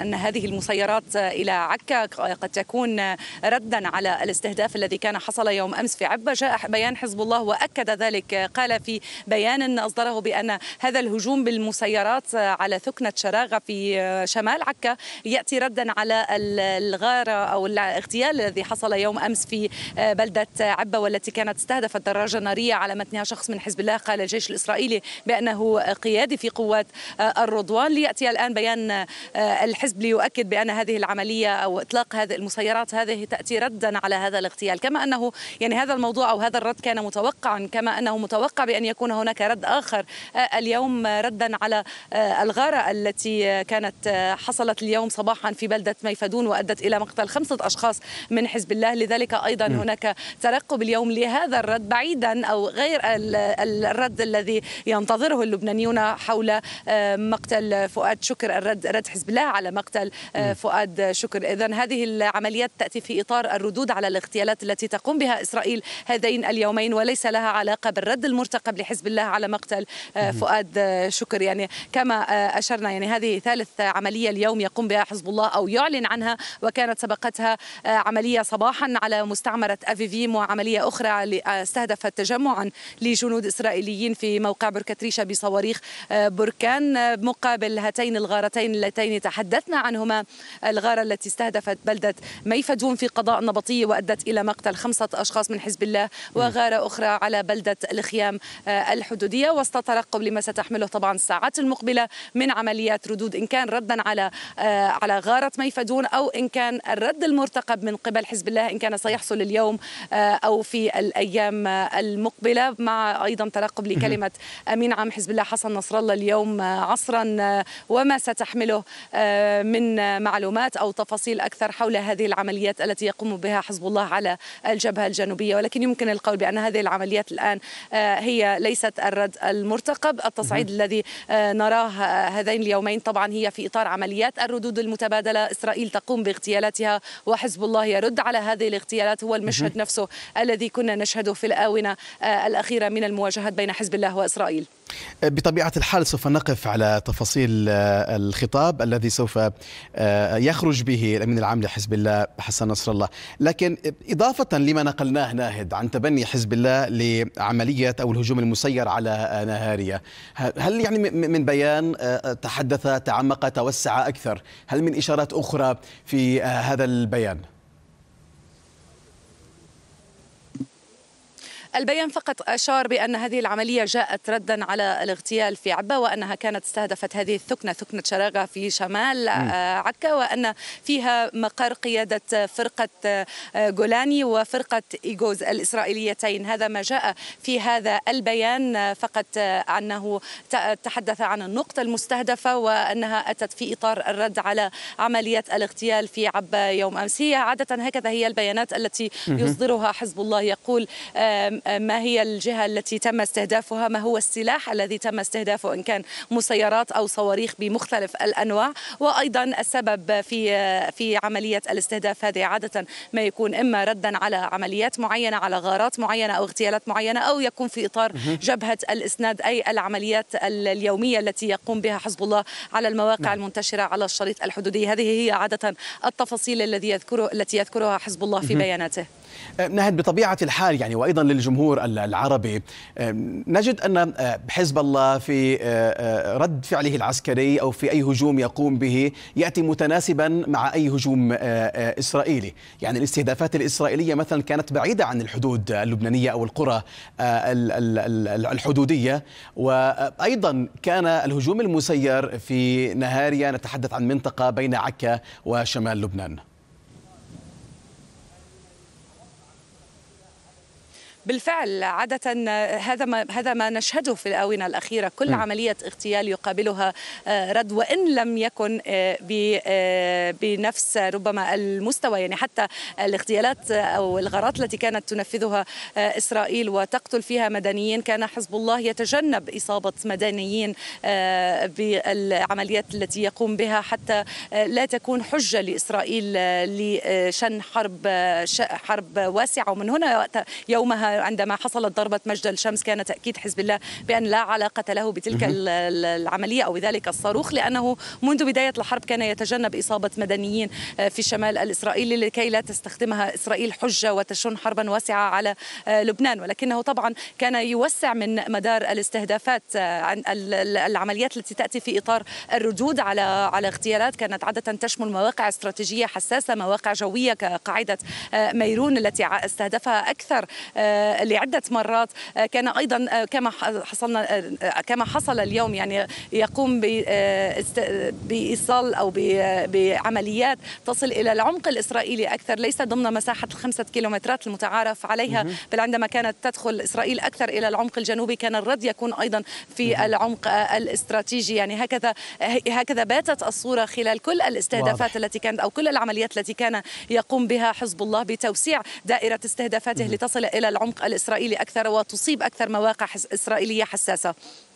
أن هذه المسيرات إلى عكا قد تكون ردا على الاستهداف الذي كان حصل يوم أمس في عبة جاء بيان حزب الله وأكد ذلك قال في بيان أصدره بأن هذا الهجوم بالمسيرات على ثكنة شراغة في شمال عكا يأتي ردا على الغارة أو الاغتيال الذي حصل يوم أمس في بلدة عبة والتي كانت استهدفت دراجة نارية على متنها شخص من حزب الله قال الجيش الإسرائيلي بأنه قيادي في قوات الرضوان ليأتي الآن بيان الحزب الحزب ليؤكد بان هذه العمليه او اطلاق هذه المسيرات هذه تاتي ردا على هذا الاغتيال كما انه يعني هذا الموضوع او هذا الرد كان متوقعا كما انه متوقع بان يكون هناك رد اخر آه، اليوم ردا على آه، الغاره التي كانت آه، حصلت اليوم صباحا في بلده ميفدون وادت الى مقتل خمسه اشخاص من حزب الله لذلك ايضا هناك ترقب اليوم لهذا الرد بعيدا او غير الرد الذي ينتظره اللبنانيون حول مقتل فؤاد شكر الرد رد حزب الله على مقتل آه، فؤاد شكر إذا هذه العمليات تأتي في إطار الردود على الاغتيالات التي تقوم بها إسرائيل هذين اليومين وليس لها علاقة بالرد المرتقب لحزب الله على مقتل آه، فؤاد شكر يعني كما آه، أشرنا يعني هذه ثالث عملية اليوم يقوم بها حزب الله أو يعلن عنها وكانت سبقتها عملية صباحا على مستعمرة أفيفيم وعملية أخرى استهدفت تجمعا لجنود إسرائيليين في موقع بركة بصواريخ بركان مقابل هاتين الغارتين اللتين تحدثنا تحدثنا عنهما الغارة التي استهدفت بلدة ميفدون في قضاء النبطية وأدت إلى مقتل خمسة أشخاص من حزب الله وغارة أخرى على بلدة الخيام آه، الحدودية وسط ترقب لما ستحمله طبعا الساعات المقبلة من عمليات ردود إن كان ردا على آه، على غارة ميفدون أو إن كان الرد المرتقب من قبل حزب الله إن كان سيحصل اليوم آه، أو في الأيام المقبلة مع أيضا ترقب لكلمة أمين عام حزب الله حسن نصر الله اليوم عصرا وما ستحمله من معلومات أو تفاصيل أكثر حول هذه العمليات التي يقوم بها حزب الله على الجبهة الجنوبية ولكن يمكن القول بأن هذه العمليات الآن آه، هي ليست الرد المرتقب التصعيد الذي آه، نراه آه، هذين اليومين طبعا هي في إطار عمليات الردود المتبادلة إسرائيل تقوم باغتيالاتها وحزب الله يرد على هذه الاغتيالات هو المشهد نفسه الذي كنا نشهده في الآونة الأخيرة من المواجهات بين حزب الله وإسرائيل بطبيعة الحال سوف نقف على تفاصيل آه، الخطاب الذي سوف آه، آه، يخرج به الأمين العام لحزب الله حسن نصر الله لكن إضافة لما نقلناه ناهد عن تبني حزب الله لعملية أو الهجوم المسير على نهارية هل يعني من بيان تحدث تعمق توسع أكثر هل من إشارات أخرى في هذا البيان؟ البيان فقط أشار بأن هذه العملية جاءت ردا على الاغتيال في عبا وأنها كانت استهدفت هذه الثكنة ثكنة شراغة في شمال آه، عكا وأن فيها مقر قيادة فرقة جولاني آه، وفرقة إيجوز الإسرائيليتين هذا ما جاء في هذا البيان آه، فقط أنه تحدث عن النقطة المستهدفة وأنها أتت في إطار الرد على عملية الاغتيال في عبا يوم أمس هي عادة هكذا هي البيانات التي يصدرها حزب الله يقول ما هي الجهه التي تم استهدافها ما هو السلاح الذي تم استهدافه ان كان مسيرات او صواريخ بمختلف الانواع وايضا السبب في في عمليه الاستهداف هذه عاده ما يكون اما ردا على عمليات معينه على غارات معينه او اغتيالات معينه او يكون في اطار جبهه الاسناد اي العمليات اليوميه التي يقوم بها حزب الله على المواقع نعم. المنتشره على الشريط الحدودي هذه هي عاده التفاصيل الذي يذكره التي يذكرها حزب الله في بياناته أه، ناهد بطبيعة الحال يعني وأيضا للجمهور العربي أه، نجد أن أه، حزب الله في رد فعله العسكري أو في أي هجوم يقوم به يأتي متناسبا مع أي هجوم إسرائيلي يعني الاستهدافات الإسرائيلية مثلا كانت بعيدة عن الحدود اللبنانية أو القرى الحدودية وأيضا كان الهجوم المسير في نهاريا نتحدث عن منطقة بين عكا وشمال لبنان بالفعل عادة هذا ما هذا ما نشهده في الآونة الأخيرة كل م. نعم. عملية اغتيال يقابلها آه، رد وإن لم يكن آه، آه، بنفس ربما المستوى يعني حتى الاغتيالات أو الغارات التي كانت تنفذها إسرائيل وتقتل فيها مدنيين كان حزب الله يتجنب إصابة مدنيين بالعمليات التي يقوم بها حتى لا تكون حجة لإسرائيل لشن حرب حرب واسعة ومن هنا يومها عندما حصلت ضربة مجد الشمس كان تأكيد حزب الله بأن لا علاقة له بتلك العملية أو بذلك الصاروخ لأنه منذ بداية الحرب كان يتجنب إصابة مدنيين آه، في الشمال الإسرائيلي لكي لا تستخدمها إسرائيل حجة وتشن حربا واسعة على آه، لبنان ولكنه طبعا كان يوسع من مدار الاستهدافات آه، عن العمليات التي تأتي في إطار الردود على على اغتيالات كانت عادة تشمل مواقع استراتيجية حساسة مواقع جوية كقاعدة ميرون التي استهدفها أكثر آه، لعده مرات آه، كان ايضا آه، كما حصلنا كما حصل اليوم يعني يقوم بايصال او بعمليات تصل الى العمق الاسرائيلي اكثر ليس ضمن مساحه الخمسه كيلومترات المتعارف عليها بل عندما كانت تدخل اسرائيل اكثر الى العمق الجنوبي كان الرد يكون ايضا في العمق الاستراتيجي يعني هكذا هكذا باتت الصوره خلال كل الاستهدافات واضح. التي كانت او كل العمليات التي كان يقوم بها حزب الله بتوسيع دائره استهدافاته لتصل الى العمق العمق الإسرائيلي أكثر وتصيب أكثر مواقع إسرائيلية حساسة